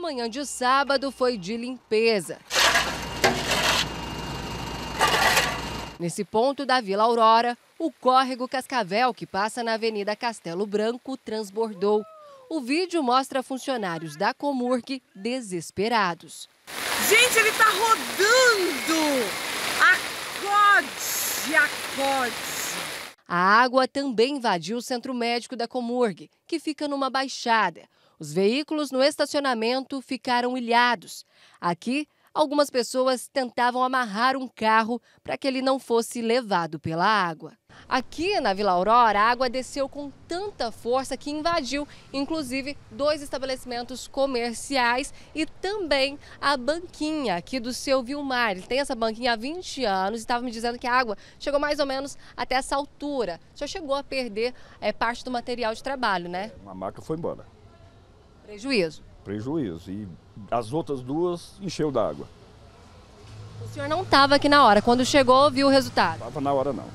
manhã de sábado foi de limpeza. Nesse ponto da Vila Aurora, o córrego Cascavel, que passa na Avenida Castelo Branco, transbordou. O vídeo mostra funcionários da Comurg desesperados. Gente, ele tá rodando! Acorde, acorde! A água também invadiu o centro médico da Comurg, que fica numa baixada. Os veículos no estacionamento ficaram ilhados. Aqui, algumas pessoas tentavam amarrar um carro para que ele não fosse levado pela água. Aqui na Vila Aurora, a água desceu com tanta força que invadiu, inclusive, dois estabelecimentos comerciais e também a banquinha aqui do seu Vilmar. Ele tem essa banquinha há 20 anos e estava me dizendo que a água chegou mais ou menos até essa altura. Já chegou a perder é, parte do material de trabalho, né? É, uma marca foi embora. Prejuízo. Prejuízo. E as outras duas encheu d'água. O senhor não estava aqui na hora. Quando chegou, viu o resultado? Estava na hora, não.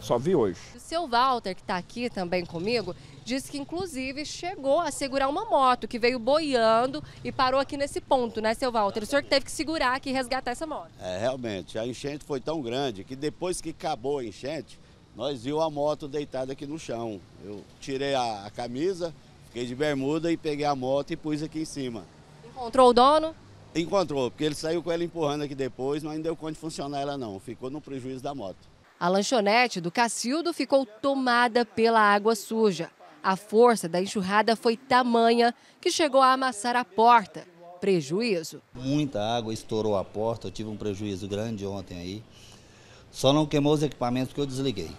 Só vi hoje. O seu Walter, que está aqui também comigo, disse que inclusive chegou a segurar uma moto que veio boiando e parou aqui nesse ponto, né, seu Walter? O senhor que teve que segurar aqui e resgatar essa moto. É, realmente. A enchente foi tão grande que depois que acabou a enchente, nós viu a moto deitada aqui no chão. Eu tirei a, a camisa, Fiquei de bermuda e peguei a moto e pus aqui em cima. Encontrou o dono? Encontrou, porque ele saiu com ela empurrando aqui depois, mas não deu conta de funcionar ela não, ficou no prejuízo da moto. A lanchonete do Cacildo ficou tomada pela água suja. A força da enxurrada foi tamanha que chegou a amassar a porta. Prejuízo? Muita água estourou a porta, eu tive um prejuízo grande ontem aí. Só não queimou os equipamentos que eu desliguei.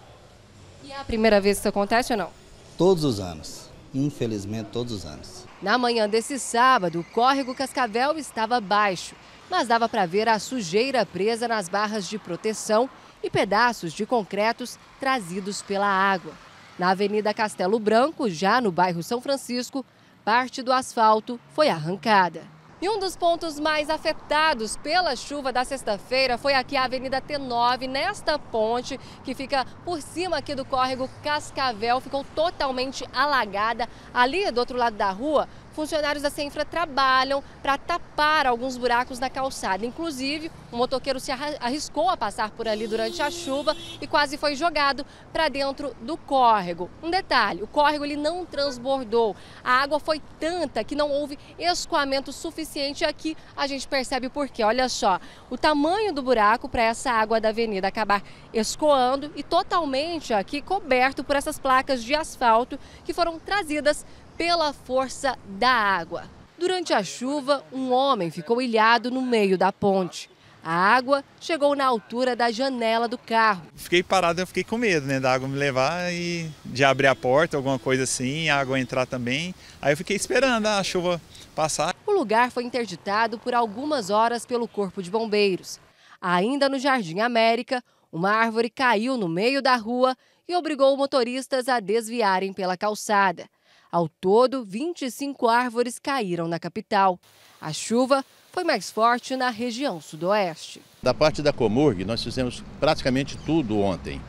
E é a primeira vez que isso acontece ou não? Todos os anos infelizmente, todos os anos. Na manhã desse sábado, o córrego Cascavel estava baixo, mas dava para ver a sujeira presa nas barras de proteção e pedaços de concretos trazidos pela água. Na Avenida Castelo Branco, já no bairro São Francisco, parte do asfalto foi arrancada. E um dos pontos mais afetados pela chuva da sexta-feira foi aqui a Avenida T9, nesta ponte que fica por cima aqui do córrego Cascavel, ficou totalmente alagada. Ali do outro lado da rua, funcionários da Senfra trabalham para tapar alguns buracos na calçada. Inclusive, um motoqueiro se arriscou a passar por ali durante a chuva e quase foi jogado para dentro do córrego. Um detalhe, o córrego ele não transbordou. A água foi tanta que não houve escoamento suficiente. Aqui a gente percebe por quê. Olha só, o tamanho do buraco para essa água da avenida acabar escoando e totalmente aqui coberto por essas placas de asfalto que foram trazidas pela força da água. Durante a chuva, um homem ficou ilhado no meio da ponte. A água chegou na altura da janela do carro. Fiquei parado, eu fiquei com medo, né, da água me levar e de abrir a porta, alguma coisa assim, a água entrar também. Aí eu fiquei esperando a chuva passar. O lugar foi interditado por algumas horas pelo Corpo de Bombeiros. Ainda no Jardim América, uma árvore caiu no meio da rua e obrigou motoristas a desviarem pela calçada. Ao todo, 25 árvores caíram na capital. A chuva foi mais forte na região sudoeste. Da parte da Comurg, nós fizemos praticamente tudo ontem.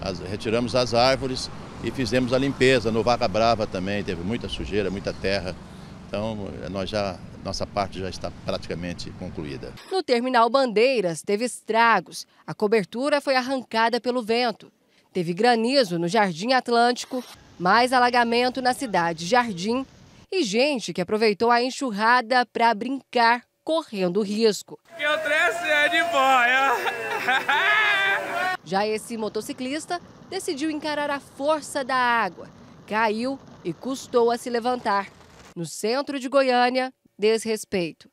As, retiramos as árvores e fizemos a limpeza. No Vaca Brava também teve muita sujeira, muita terra. Então, eh, nós já nossa parte já está praticamente concluída. No terminal Bandeiras, teve estragos. A cobertura foi arrancada pelo vento. Teve granizo no Jardim Atlântico, mais alagamento na cidade Jardim e gente que aproveitou a enxurrada para brincar correndo risco. Eu é de boia. Já esse motociclista decidiu encarar a força da água, caiu e custou a se levantar. No centro de Goiânia, desrespeito.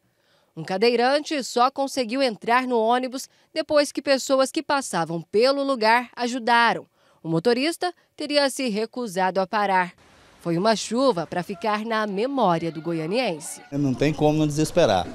Um cadeirante só conseguiu entrar no ônibus depois que pessoas que passavam pelo lugar ajudaram. O motorista teria se recusado a parar. Foi uma chuva para ficar na memória do goianiense. Não tem como não desesperar.